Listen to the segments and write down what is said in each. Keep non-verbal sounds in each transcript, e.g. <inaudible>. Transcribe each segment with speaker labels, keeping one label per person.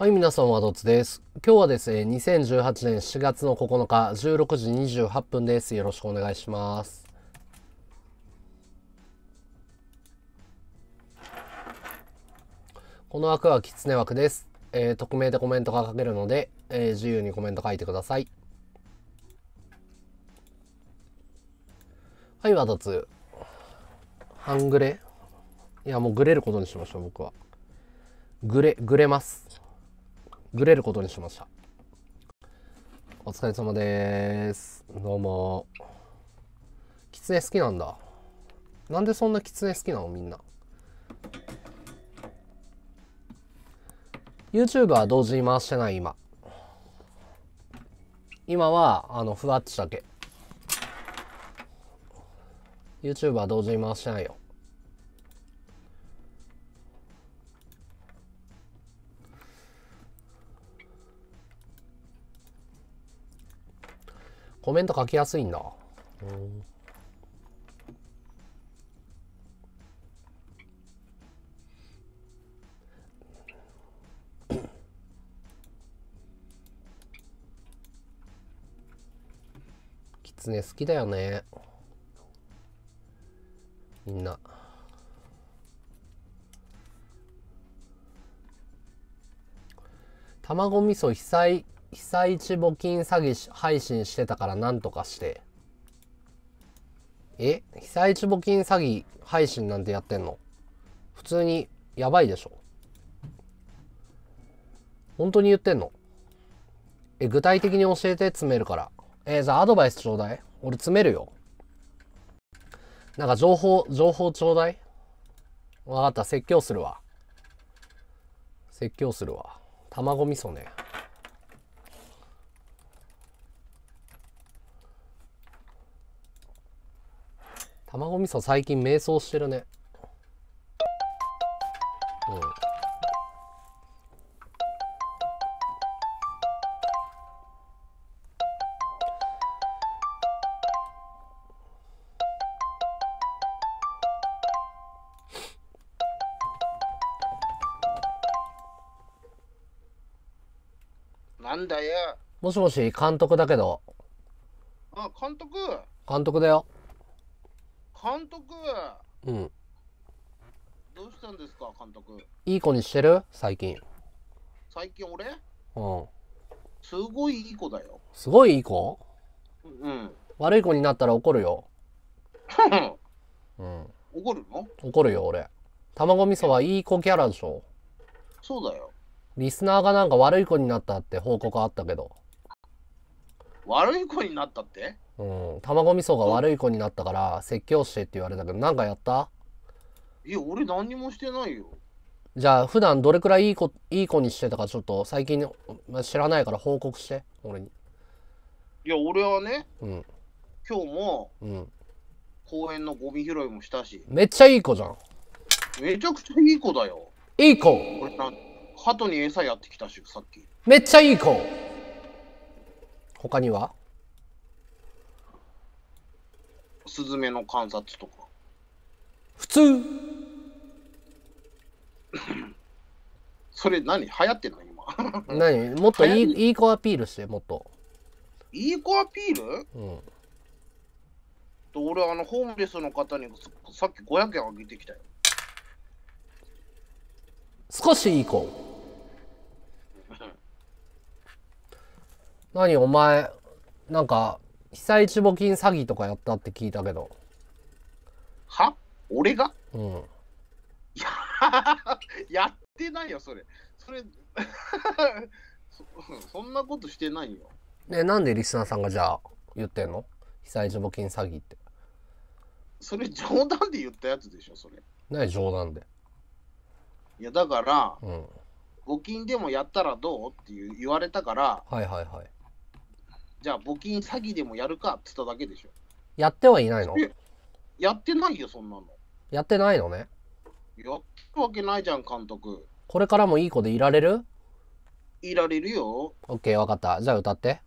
Speaker 1: はい、皆さんはどつです。今日はですね、2018年4月の9日、16時28分です。よろしくお願いします。この枠は狐枠です。えー、匿名でコメントが書けるので、えー、自由にコメント書いてください。はい、ワドツ。半グレいや、もうグレることにしましょう、僕は。グレ、グレます。グレることにしましたお疲れ様ですどうもキツネ好きなんだなんでそんなキツネ好きなのみんな YouTube は同時に回してない今今はあのふわっちだけ YouTube は同時に回してないよコメント書きやすいんだ。うん狐好きだよねみんな卵味噌被災被災地募金詐欺配信してたから何とかして。え被災地募金詐欺配信なんてやってんの普通にやばいでしょ本当に言ってんのえ、具体的に教えて詰めるから。えー、じゃあアドバイスちょうだい俺詰めるよ。なんか情報、情報ちょうだいわかった、説教するわ。説教するわ。卵味噌ね。卵味噌最近迷走してるねうん
Speaker 2: なんだよ
Speaker 1: もしもし監督だけど
Speaker 2: あ監督監督だよ監督うんどうしたんですか監督
Speaker 1: いい子にしてる最近最近俺うん
Speaker 2: すごいいい子だよ
Speaker 1: すごいいい子うん悪い子になったら怒るようん怒るの怒るよ俺卵味噌はいい子キャラでしょそうだよリスナーがなんか悪い子になったって報告あったけど
Speaker 2: 悪い子になったって
Speaker 1: うん、卵味噌が悪い子になったから説教してって言われたけどなんかやった
Speaker 2: いや俺何にもしてないよ
Speaker 1: じゃあ普段どれくらいいい子いい子にしてたかちょっと最近、ま知らないから報告して俺に
Speaker 2: いや俺はね、うん、今日も、うん、公園のゴミ拾いもしたし
Speaker 1: めっちゃいい子じゃん
Speaker 2: めちゃくちゃいい子だよいい子俺鳩に餌やってきたしさっき
Speaker 1: めっちゃいい子他には
Speaker 2: スズメの観察とか普通 <laughs> それ何流行ってない今
Speaker 1: <laughs> 何もっといいいい子アピールしてもっと
Speaker 2: いい子アピールうんと俺あのホームレスの方にさっき500円あげてきたよ
Speaker 1: 少しいい子 <laughs> 何お前なんか被災地募金詐欺とかやったって聞いたけど。
Speaker 2: は俺がうん。いや、<laughs> やってないよ、それ。それ <laughs> そ、そんなことしてない
Speaker 1: よ。ね、なんでリスナーさんがじゃあ言ってんの被災地募金詐欺って。
Speaker 2: それ冗談で言ったやつでしょ、それ。
Speaker 1: 何冗談で。い
Speaker 2: や、だから、うん、募金でもやったらどうって言われたから、はいはいはい。じゃあ募金詐欺でもやるかっつっただけでしょ。
Speaker 1: やってはいないの
Speaker 2: やってないよ、そんなの。
Speaker 1: やってないのね。
Speaker 2: やったわけないじゃん、監督。
Speaker 1: これからもいい子でいられる
Speaker 2: いられるよ。
Speaker 1: オッケー、わかった。じゃあ歌って。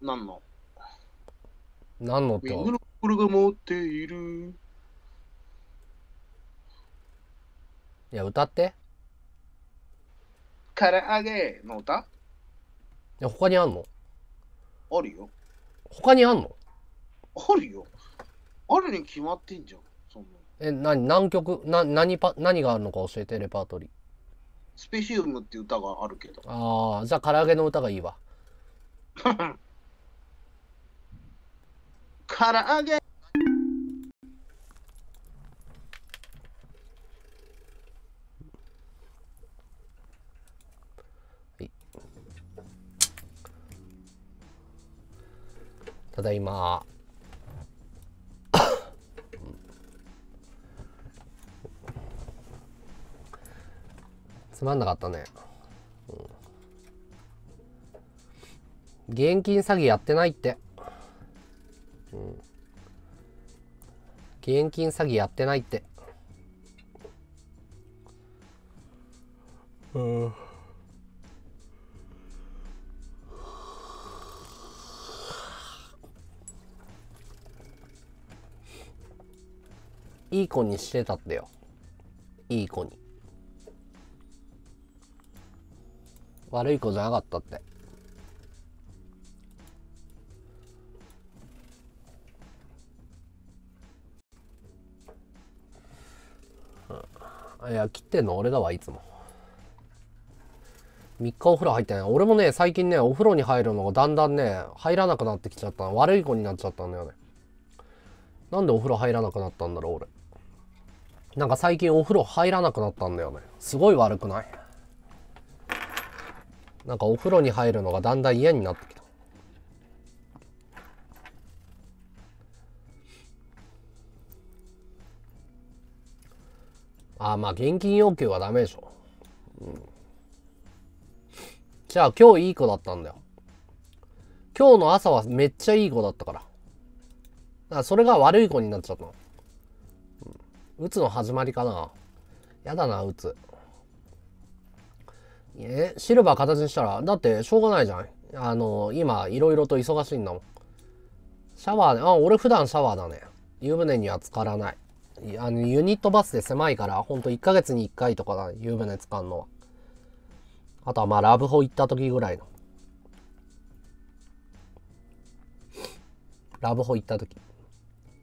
Speaker 1: 何の何のと。んのが持っている。いや、歌って。
Speaker 2: 唐揚げの歌い
Speaker 1: や、他にあんのあるよ。他にあんのあ
Speaker 2: るよ。あるに決まってんじゃん。そんな
Speaker 1: え、なに、何曲、な、何パ、何があるのか教えて、レパートリー。
Speaker 2: スペシウムって歌があるけど。
Speaker 1: ああ、じゃあ、唐揚げの歌がいいわ。
Speaker 2: <laughs> 唐揚げ
Speaker 1: ただいま <coughs> つまんなかったね、うん、現金詐欺やってないって、うん、現金詐欺やってないってうんいい子にしてたってよいい子に悪い子じゃなかったっていや切ってんの俺だわいつも3日お風呂入ってない俺もね最近ねお風呂に入るのがだんだんね入らなくなってきちゃった悪い子になっちゃったんだよねなんでお風呂入らなくなったんだろう俺なんか最近お風呂入らなくなったんだよね。すごい悪くないなんかお風呂に入るのがだんだん嫌になってきた。あまあ現金要求はダメでしょ。うん、じゃあ今日いい子だったんだよ。今日の朝はめっちゃいい子だったから。からそれが悪い子になっちゃったの。打つの始まりかな。やだな、打つ。え、シルバー形にしたら、だってしょうがないじゃん。あの、今、いろいろと忙しいんだもん。シャワーね、あ、俺普段シャワーだね。湯船には浸からない。あの、ユニットバスで狭いから、ほんと1ヶ月に1回とかだ、ね、湯船浸かんのは。あとはまあ、ラブホ行った時ぐらいの。ラブホ行った時。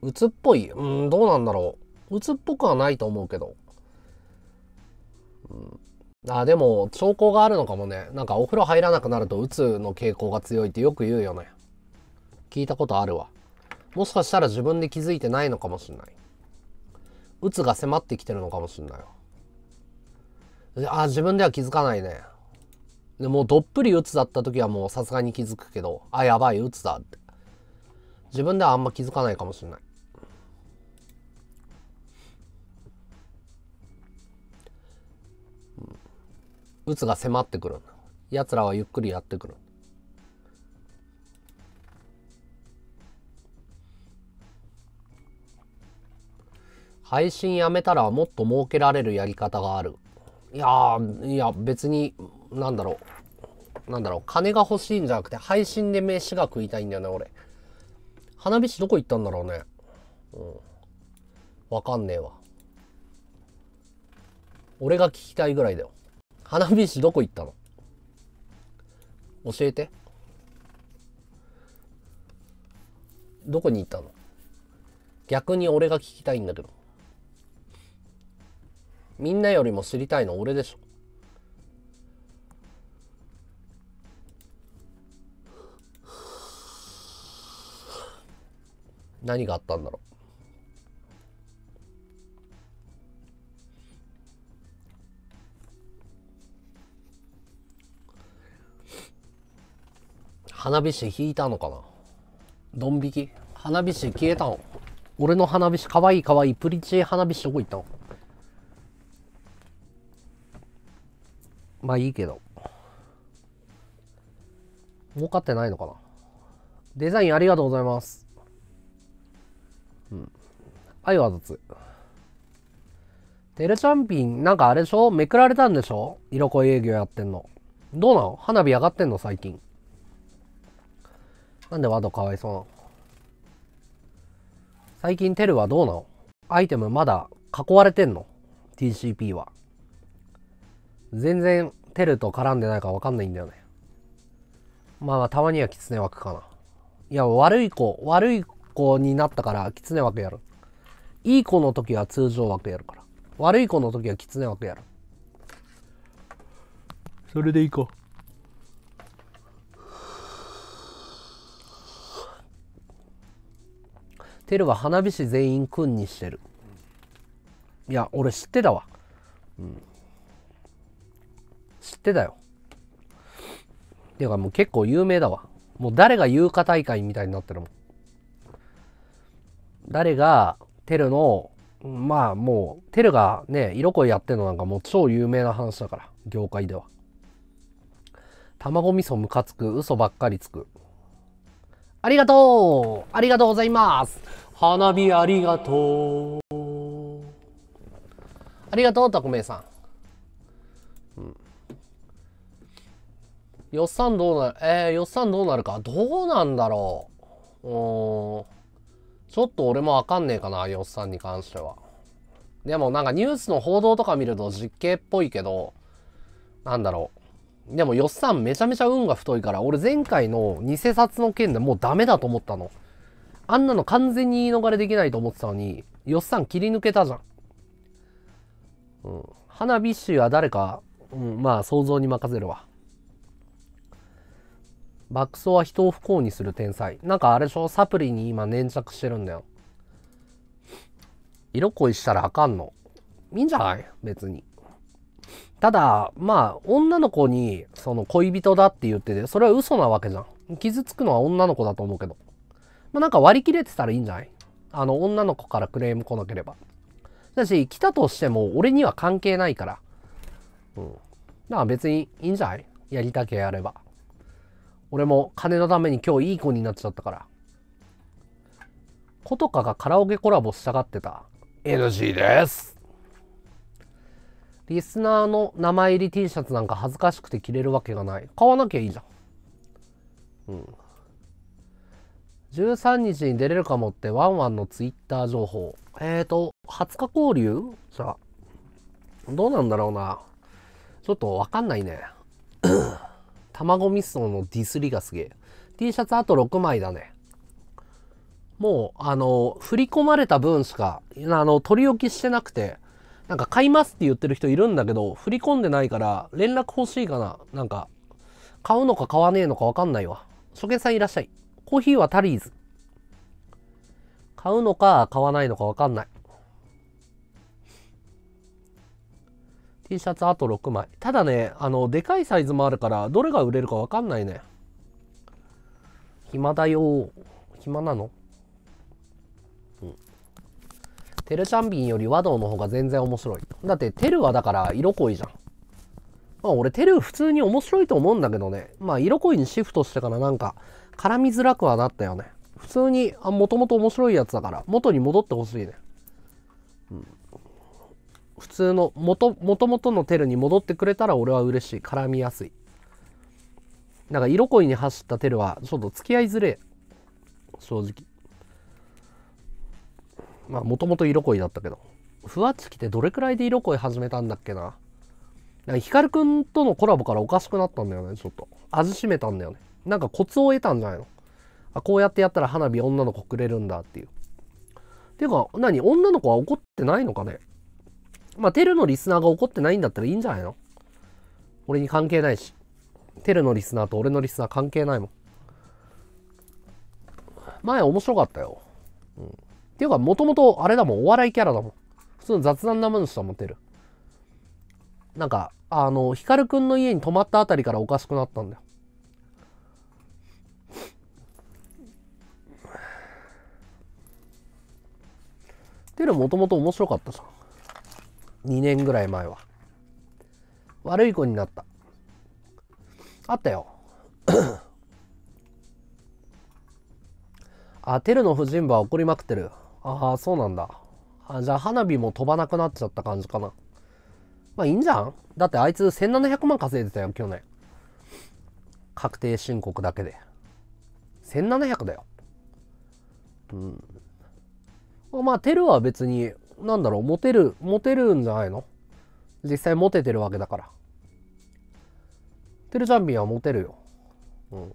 Speaker 1: 打つっぽいうん、どうなんだろう。鬱っぽくはないと思うけど。うん、あでも兆候があるのかもねなんかお風呂入らなくなると鬱の傾向が強いってよく言うよね聞いたことあるわもしかしたら自分で気づいてないのかもしんない鬱が迫ってきてるのかもしんないあ自分では気づかないねでもうどっぷり鬱だった時はもうさすがに気づくけどあやばい鬱だって自分ではあんま気づかないかもしんない鬱が迫ってくる奴らはゆっくりやってくる配信やめたらもっと儲けられるやり方があるいやいや別になんだろうなんだろう金が欲しいんじゃなくて配信で飯が食いたいんだよね俺花火師どこ行ったんだろうねうんわかんねえわ俺が聞きたいぐらいだよ花火師どこ行ったの教えて。どこに行ったの逆に俺が聞きたいんだけど。みんなよりも知りたいの俺でしょ。何があったんだろう花火師引いたのかなドン引き花火師消えたの俺の花火師かわいいかわいいプリチー花火師どこ行ったのまあいいけど儲かってないのかなデザインありがとうございますうん愛はつテレチャンピンなんかあれでしょめくられたんでしょ色恋営業やってんのどうなの花火上がってんの最近なんでワドかわいそうなの最近テルはどうなのアイテムまだ囲われてんの ?TCP は。全然テルと絡んでないかわかんないんだよね。まあたまにはキツネ枠かな。いや、悪い子、悪い子になったからキツネ枠やる。いい子の時は通常枠やるから。悪い子の時はキツネ枠やる。それでいこう。テルは花火師全員君にしてるいや俺知ってたわ、うん、知ってたよていうかもう結構有名だわもう誰が有香大会みたいになってるもん誰がテルのまあもうテルがね色恋やってるのなんかもう超有名な話だから業界では卵味噌ムカつく嘘ばっかりつくありがとうありがとうございます花火ありがとうありがとう、たこめいさん。うん。よっさんどうなるえー、よっさんどうなるかどうなんだろううん。ちょっと俺もわかんねえかな、よっさんに関しては。でもなんかニュースの報道とか見ると実刑っぽいけど、なんだろう。でも、よっさんめちゃめちゃ運が太いから、俺前回の偽札の件でもうダメだと思ったの。あんなの完全に言い逃れできないと思ってたのに、よっさん切り抜けたじゃん。うん。花火師は誰か、うん、まあ想像に任せるわ。爆走は人を不幸にする天才。なんかあれでしょサプリに今粘着してるんだよ。色恋したらあかんの。いいんじゃない別に。ただ、まあ、女の子に、その恋人だって言ってて、それは嘘なわけじゃん。傷つくのは女の子だと思うけど。まあ、なんか割り切れてたらいいんじゃないあの、女の子からクレーム来なければ。だし、来たとしても俺には関係ないから。うん。だから別にいいんじゃないやりたけやれば。俺も金のために今日いい子になっちゃったから。コトカがカラオケコラボしたがってた。NG ですリスナーの名前入り T シャツなんか恥ずかしくて着れるわけがない。買わなきゃいいじゃん。うん。13日に出れるかもってワンワンのツイッター情報。えーと、20日交流じゃあ、どうなんだろうな。ちょっとわかんないね。<coughs> 卵味噌のディスりがすげえ。T シャツあと6枚だね。もう、あの、振り込まれた分しか、あの、取り置きしてなくて、なんか買いますって言ってる人いるんだけど、振り込んでないから連絡欲しいかな。なんか、買うのか買わねえのかわかんないわ。初見さんいらっしゃい。コーヒーはタリーズ。買うのか買わないのかわかんない。T シャツあと6枚。ただね、あの、でかいサイズもあるから、どれが売れるかわかんないね。暇だよ。暇なのテルチャンビンより和道の方が全然面白い。だって、テルはだから色濃いじゃん。まあ俺、テル普通に面白いと思うんだけどね。まあ、色濃いにシフトしてからなんか、絡みづらくはなったよね。普通に、あ、もともと面白いやつだから、元に戻ってほしいね。うん。普通の、もと、もともとのテルに戻ってくれたら俺は嬉しい。絡みやすい。なんか、色恋に走ったテルは、ちょっと付き合いづれえ。正直。まあもともと色恋だったけど。ふわつきってどれくらいで色恋始めたんだっけな。なんかヒカルくんとのコラボからおかしくなったんだよね、ちょっと。味しめたんだよね。なんかコツを得たんじゃないのあ、こうやってやったら花火女の子くれるんだっていう。ていうか、何女の子は怒ってないのかねまあ、テルのリスナーが怒ってないんだったらいいんじゃないの俺に関係ないし。テルのリスナーと俺のリスナー関係ないもん。前面白かったよ。うん。っていうか、もともとあれだもん、お笑いキャラだもん。普通の雑談なものしか持ってる。なんか、あの、光くんの家に泊まったあたりからおかしくなったんだよ。っていうのもともと面白かったさ。2年ぐらい前は。悪い子になった。あったよ。<clears throat> あ、テルの婦人部は怒りまくってる。ああ、そうなんだ。あじゃあ花火も飛ばなくなっちゃった感じかな。まあいいんじゃんだってあいつ1700万稼いでたよ、去年。確定申告だけで。1700だよ。うん。まあ、テルは別に、なんだろう、モテる、モテるんじゃないの実際モテてるわけだから。テルジャンビンはモテるよ。うん。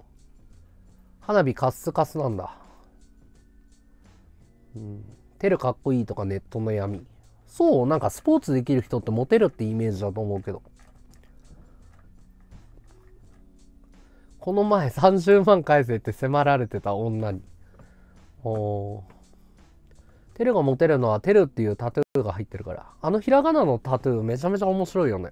Speaker 1: 花火カスカスなんだ。うん、テルかっこいいとかネットの闇。そう、なんかスポーツできる人ってモテるってイメージだと思うけど。この前30万返せって迫られてた女に。おテルがモテるのはテルっていうタトゥーが入ってるから。あのひらがなのタトゥーめちゃめちゃ面白いよね。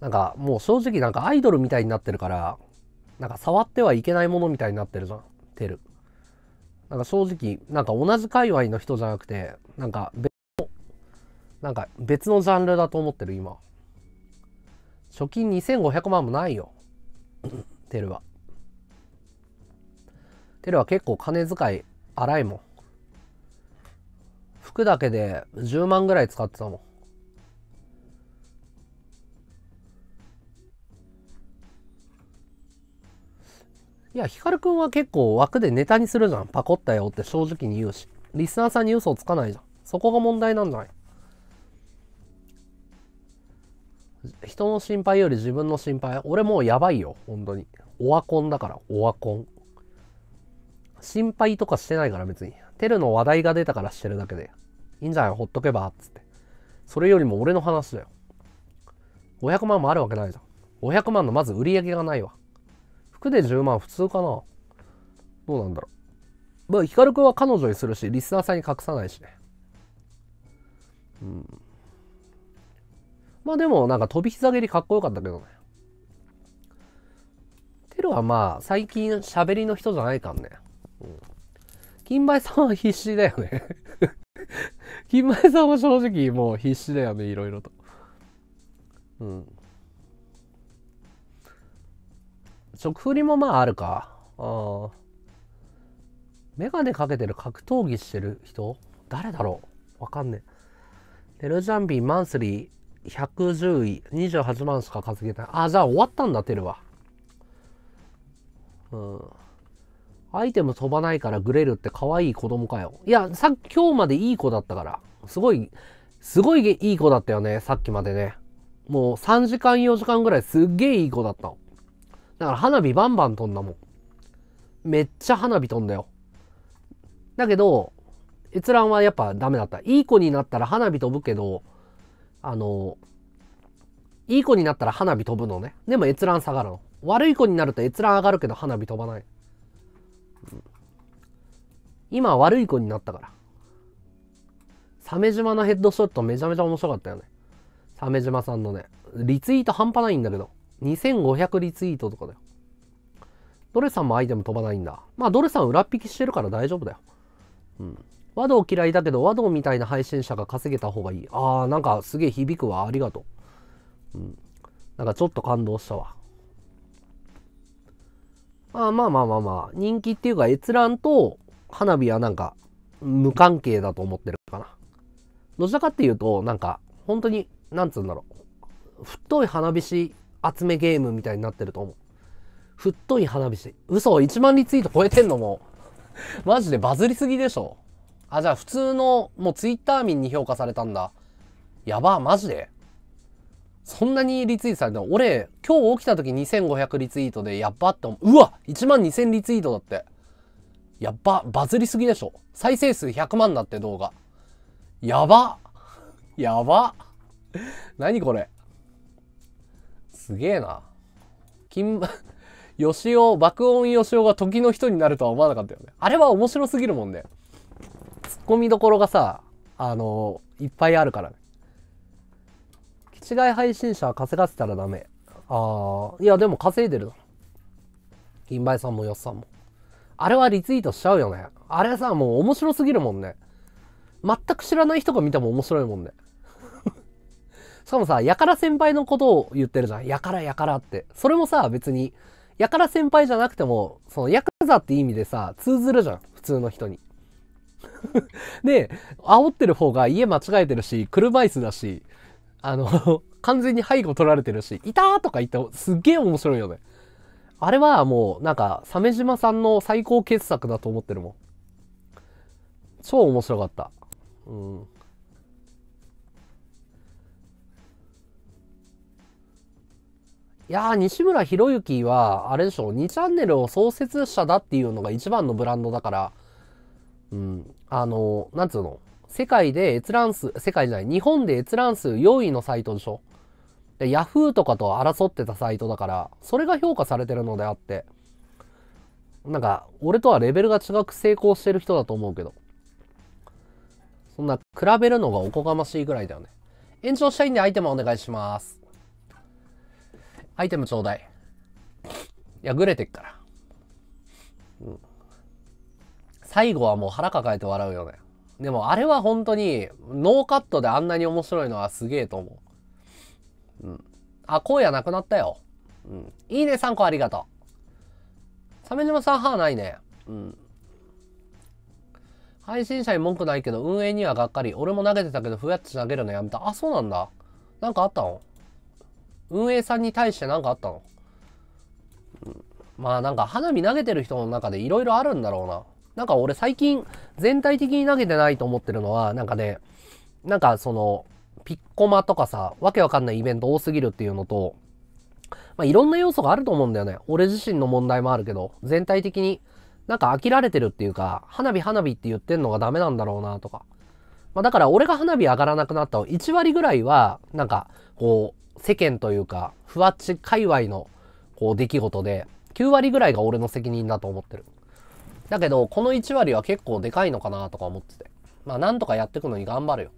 Speaker 1: なんかもう正直なんかアイドルみたいになってるから、なんか触ってはいけないものみたいになってるじゃん。テル。なんか正直、なんか同じ界隈の人じゃなくて、なんか別の、なんか別のジャンルだと思ってる今。貯金2500万もないよ。<clears throat> テルは。テルは結構金遣い荒いもん。服だけで10万ぐらい使ってたもん。いや、ヒカルくんは結構枠でネタにするじゃん。パコったよって正直に言うし。リスナーさんに嘘をつかないじゃん。そこが問題なんじゃない人の心配より自分の心配。俺もうやばいよ。本当に。オワコンだから、オワコン。心配とかしてないから別に。テルの話題が出たからしてるだけで。いいんじゃないほっとけば。つって。それよりも俺の話だよ。500万もあるわけないじゃん。500万のまず売り上げがないわ。で10万普通かなどうなんだろう。まあ、ヒカルくんは彼女にするし、リスナーさんに隠さないしね。うん。まあでも、なんか飛び膝蹴りかっこよかったけどね。テルはまあ、最近喋りの人じゃないかんね。うん。金梅さんは必死だよね <laughs> 金梅さんは正直もう必死だよね、いろいろと。うん。食振りもまああるか。あメガネかけてる格闘技してる人誰だろうわかんねえ。テルジャンビーマンスリー110位、28万しか稼げない。あ、じゃあ終わったんだ、テルは。うん。アイテム飛ばないからグレるって可愛い子供かよ。いや、さっき今日までいい子だったから。すごい、すごいいい子だったよね、さっきまでね。もう3時間4時間ぐらいすっげえいい子だったの。だから花火バンバン飛んだもん。めっちゃ花火飛んだよ。だけど、閲覧はやっぱダメだった。いい子になったら花火飛ぶけど、あの、いい子になったら花火飛ぶのね。でも閲覧下がるの。悪い子になると閲覧上がるけど花火飛ばない。今悪い子になったから。鮫島のヘッドショットめちゃめちゃ面白かったよね。鮫島さんのね。リツイート半端ないんだけど。2500リツイートとかだよ。ドレさんもアイテム飛ばないんだ。まあドレさん裏っ引きしてるから大丈夫だよ。うん。和道嫌いだけど和道みたいな配信者が稼げた方がいい。ああ、なんかすげえ響くわ。ありがとう。うん。なんかちょっと感動したわ。まあまあまあまあまあ、人気っていうか閲覧と花火はなんか無関係だと思ってるかな。どちらかっていうと、なんか本当に、なんつうんだろう。太い花火師集めゲームみたいになってると思う。ふっとい花火し嘘 !1 万リツイート超えてんのもう。マジでバズりすぎでしょ。あ、じゃあ普通の、もうツイッター民に評価されたんだ。やば、マジで。そんなにリツイートされたの俺、今日起きた時2500リツイートで、やっばって思う。うわ !1 万2000リツイートだって。やっば、バズりすぎでしょ。再生数100万だって動画。やばやば何これすげえな。金馬、吉 <laughs> 尾、爆音吉おが時の人になるとは思わなかったよね。あれは面白すぎるもんね。ツッコミどころがさ、あのいっぱいあるからね。気違い配信者は稼がせたらダメ。ああ、いやでも稼いでるな。金梅さんもよっさんも。あれはリツイートしちゃうよね。あれさ、もう面白すぎるもんね。全く知らない人が見ても面白いもんね。しかもさ、やから先輩のことを言ってるじゃん。やからやからって。それもさ、別に、やから先輩じゃなくても、そのヤクザって意味でさ、通ずるじゃん。普通の人に。<laughs> で、煽ってる方が家間違えてるし、車椅子だし、あの <laughs> 完全に背後取られてるし、いたーとか言ってすっげえ面白いよね。あれはもう、なんか、鮫島さんの最高傑作だと思ってるもん。超面白かった。うん。いやー、西村博之は、あれでしょう、2チャンネルを創設者だっていうのが一番のブランドだから、うん、あの、なんつうの、世界で閲覧数、世界じゃない、日本で閲覧数4位のサイトでしょで、Yahoo とかと争ってたサイトだから、それが評価されてるのであって、なんか、俺とはレベルが違く成功してる人だと思うけど、そんな、比べるのがおこがましいぐらいだよね。延長したいんでアイテムお願いします。アイテムちょうだい。いや、ぐれてっから。うん。最後はもう腹抱えて笑うよね。でもあれは本当にノーカットであんなに面白いのはすげえと思う。うん。あ、荒野なくなったよ。うん。いいね、3個ありがとう。鮫島さん、歯ないね。うん。配信者に文句ないけど、運営にはがっかり。俺も投げてたけど、ふやっち投げるのやめた。あ、そうなんだ。なんかあったの運営さんに対して何かあったの、うん、まあなんか花火投げてる人の中でいろいろあるんだろうな。なんか俺最近全体的に投げてないと思ってるのはなんかね、なんかそのピッコマとかさ、わけわかんないイベント多すぎるっていうのと、まあいろんな要素があると思うんだよね。俺自身の問題もあるけど、全体的になんか飽きられてるっていうか、花火花火って言ってんのがダメなんだろうなとか。まあだから俺が花火上がらなくなった1割ぐらいは、なんかこう、世間というか、ふわっち界隈のこう出来事で、9割ぐらいが俺の責任だと思ってる。だけど、この1割は結構でかいのかなとか思ってて。まあ、なんとかやってくのに頑張るよ。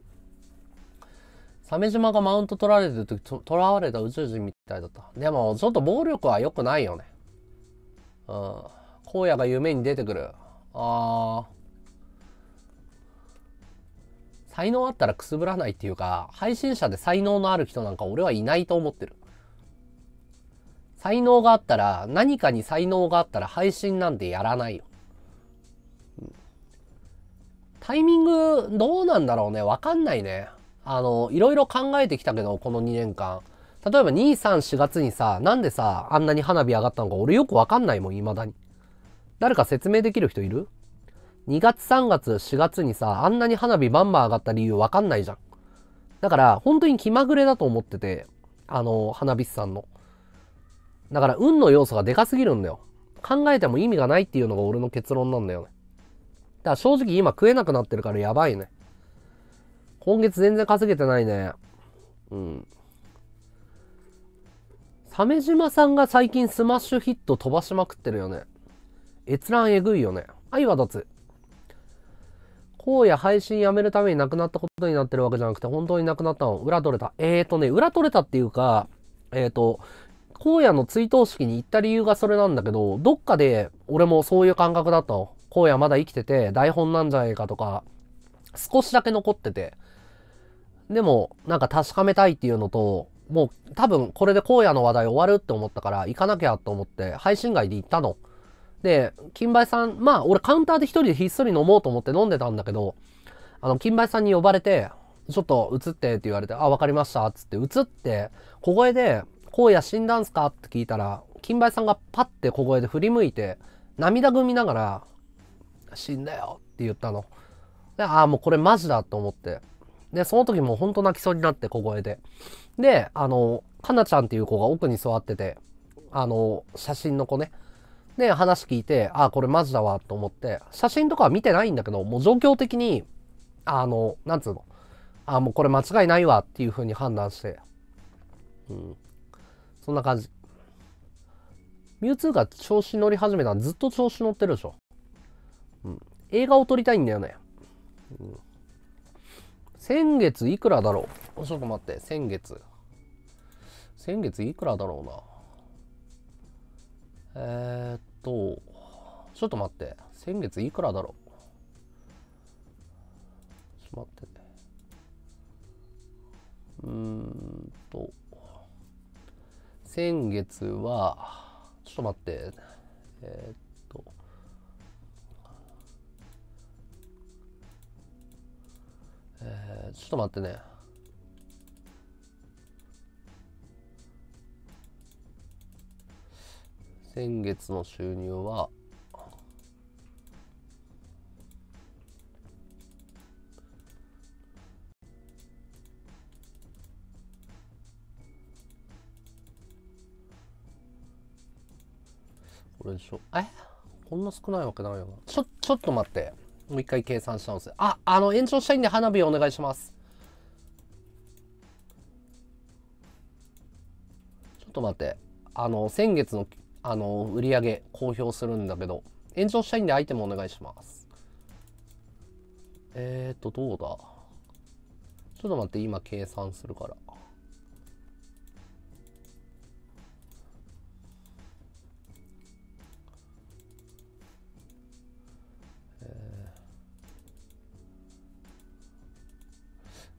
Speaker 1: 鮫島がマウント取られてる時、らわれた宇宙人みたいだった。でも、ちょっと暴力は良くないよね。うん。荒野が夢に出てくる。あー。才能あったらくすぶらないっていうか、配信者で才能のある人なんか俺はいないと思ってる。才能があったら、何かに才能があったら配信なんてやらないよ。タイミングどうなんだろうね。わかんないね。あの、いろいろ考えてきたけど、この2年間。例えば2、3、4月にさ、なんでさ、あんなに花火上がったのか俺よくわかんないもん、未だに。誰か説明できる人いる2月3月4月にさ、あんなに花火バンバン上がった理由わかんないじゃん。だから、本当に気まぐれだと思ってて、あの、花火師さんの。だから、運の要素がでかすぎるんだよ。考えても意味がないっていうのが俺の結論なんだよね。だから正直今食えなくなってるからやばいね。今月全然稼げてないね。うん。鮫島さんが最近スマッシュヒット飛ばしまくってるよね。閲覧えぐいよね。愛はだつ。荒野配信やめるために亡くなったことになってるわけじゃなくて、本当に亡くなったの。裏取れた。えーとね、裏取れたっていうか、えーと、荒野の追悼式に行った理由がそれなんだけど、どっかで俺もそういう感覚だったの。荒野まだ生きてて、台本なんじゃないかとか、少しだけ残ってて。でも、なんか確かめたいっていうのと、もう多分これで荒野の話題終わるって思ったから、行かなきゃと思って、配信外で行ったの。で、金梅さん、まあ、俺カウンターで一人でひっそり飲もうと思って飲んでたんだけど、あの、金梅さんに呼ばれて、ちょっと映ってって言われて、あ、わかりました、つって映って、小声で、荒野死んだんすかって聞いたら、金梅さんがパッて小声で振り向いて、涙ぐみながら、死んだよって言ったの。で、ああ、もうこれマジだと思って。で、その時もうほんと泣きそうになって、小声で。で、あの、かなちゃんっていう子が奥に座ってて、あの、写真の子ね。え、話聞いて、あ、これマジだわと思って、写真とかは見てないんだけど、もう状況的に、あの、なんつうの、あ、もうこれ間違いないわっていう風に判断して、うん。そんな感じ。ミュウツーが調子乗り始めたずっと調子乗ってるでしょ。うん。映画を撮りたいんだよね。うん。先月いくらだろうちょっと待って、先月。先月いくらだろうな。えー、っと、ちょっと待って。先月いくらだろうちょっと待ってうーんと、先月は、ちょっと待って。えー、っと、えー、ちょっと待ってね。先月の収入はこれでしょえこんな少ないわけないよなちょちょっと待ってもう一回計算したんですああの延長したいんで花火お願いしますちょっと待ってあの先月のあの売り上げ公表するんだけど炎上したいんでアイテムお願いしますえっ、ー、とどうだちょっと待って今計算するから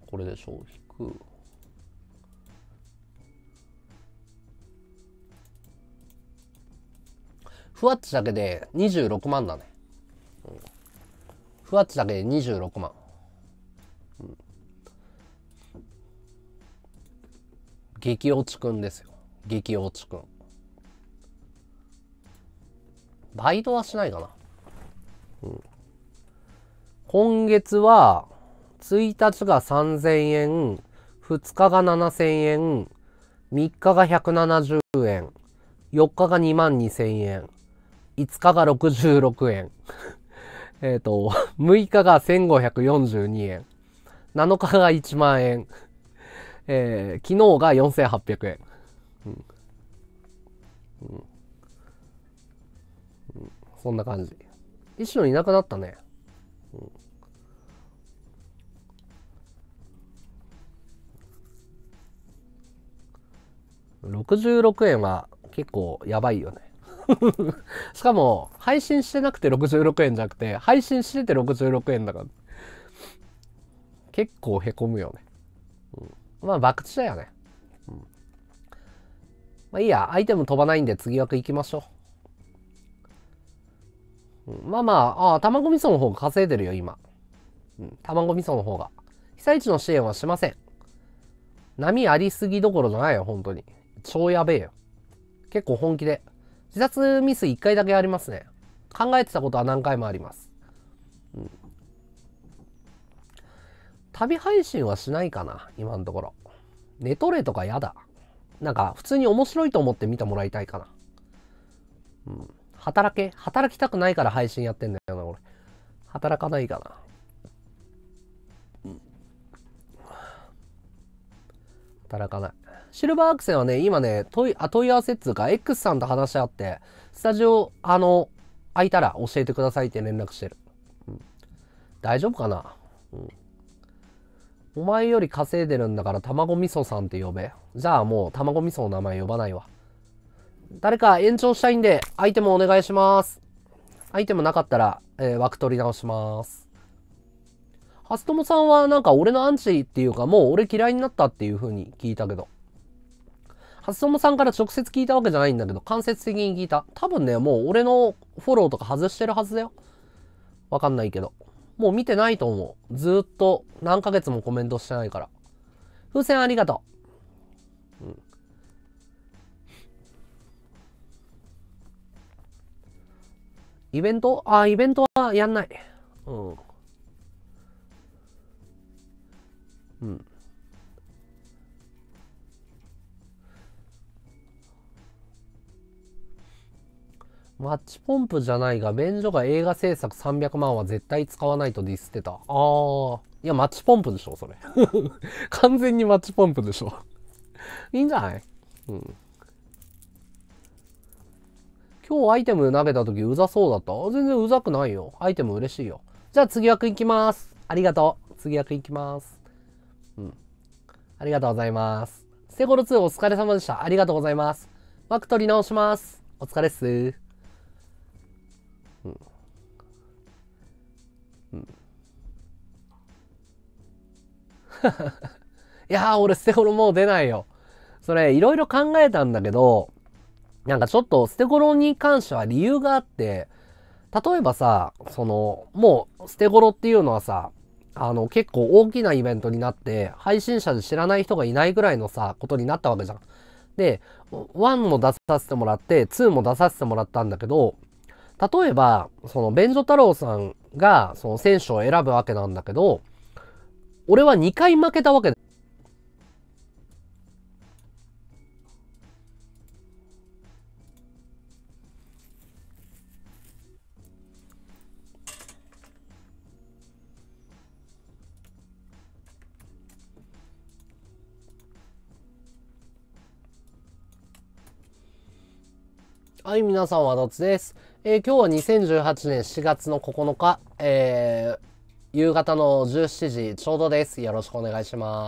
Speaker 1: これでしょう引くふわっちだけで26万だね。ふわっちだけで26万。激落ちくんですよ。激落ちくん。バイトはしないかな。うん、今月は、1日が3000円、2日が7000円、3日が170円、4日が2万2000円、5日が66円。<laughs> えっと、6 <laughs> 日が1542円。7日が1万円。えー、昨日が4800円。うんうんうん、そんな感じ。一瞬いなくなったね。うん66円は結構やばいよね。しかも、配信してなくて66円じゃなくて、配信してて66円だから。結構へこむよね。うん、まあ、博打だよね。うん、まあ、いいや、アイテム飛ばないんで次枠行きましょう。まあまあ、ああ、卵味噌の方が稼いでるよ、今。うん、卵味噌の方が。被災地の支援はしません。波ありすぎどころじゃないよ、本当に。超やべえよ。結構本気で自殺ミス1回だけありますね。考えてたことは何回もあります。うん、旅配信はしないかな、今のところ。寝トレとかやだ。なんか、普通に面白いと思って見てもらいたいかな。うん。働け働きたくないから配信やってんだよな、俺。働かないかな。働かない。シルバーアクセンはね、今ね、問いあ問い合わせっつうか、X さんと話し合って、スタジオ、あの、空いたら教えてくださいって連絡してる。うん、大丈夫かな、うん、お前より稼いでるんだから、卵味噌さんって呼べ。じゃあもう、卵味噌の名前呼ばないわ。誰か延長したいんで、アイテムお願いします。アイテムなかったら、えー、枠取り直します。はすとさんはなんか俺のアンチっていうかもう俺嫌いになったっていう風に聞いたけど。初友さんから直接聞いたわけじゃないんだけど、間接的に聞いた。多分ね、もう俺のフォローとか外してるはずだよ。わかんないけど。もう見てないと思う。ずっと何ヶ月もコメントしてないから。風船ありがとう。うん。イベントあ、イベントはやんない。うん。うん。マッチポンプじゃないが、便所が映画制作300万は絶対使わないとディスってた。あー。いや、マッチポンプでしょ、それ。<laughs> 完全にマッチポンプでしょ。いいんじゃないうん。今日アイテム投げた時うざそうだった全然うざくないよ。アイテム嬉しいよ。じゃあ次枠いきます。ありがとう。次枠いきます。うん。ありがとうございます。セコロ2お疲れ様でした。ありがとうございます。枠取り直します。お疲れっす。<laughs> いやー、俺捨て頃もう出ないよ。それ、いろいろ考えたんだけど、なんかちょっと捨て頃に関しては理由があって、例えばさ、その、もう捨て頃っていうのはさ、あの、結構大きなイベントになって、配信者で知らない人がいないぐらいのさ、ことになったわけじゃん。で、1も出させてもらって、2も出させてもらったんだけど、例えば、その、便所太郎さんが、その選手を選ぶわけなんだけど、俺は2回負けたわけ。はい、皆さんはどっちです。えー、今日は2018年4月の9日、えー、夕方の17時ちょうどです。よろしくお願いします。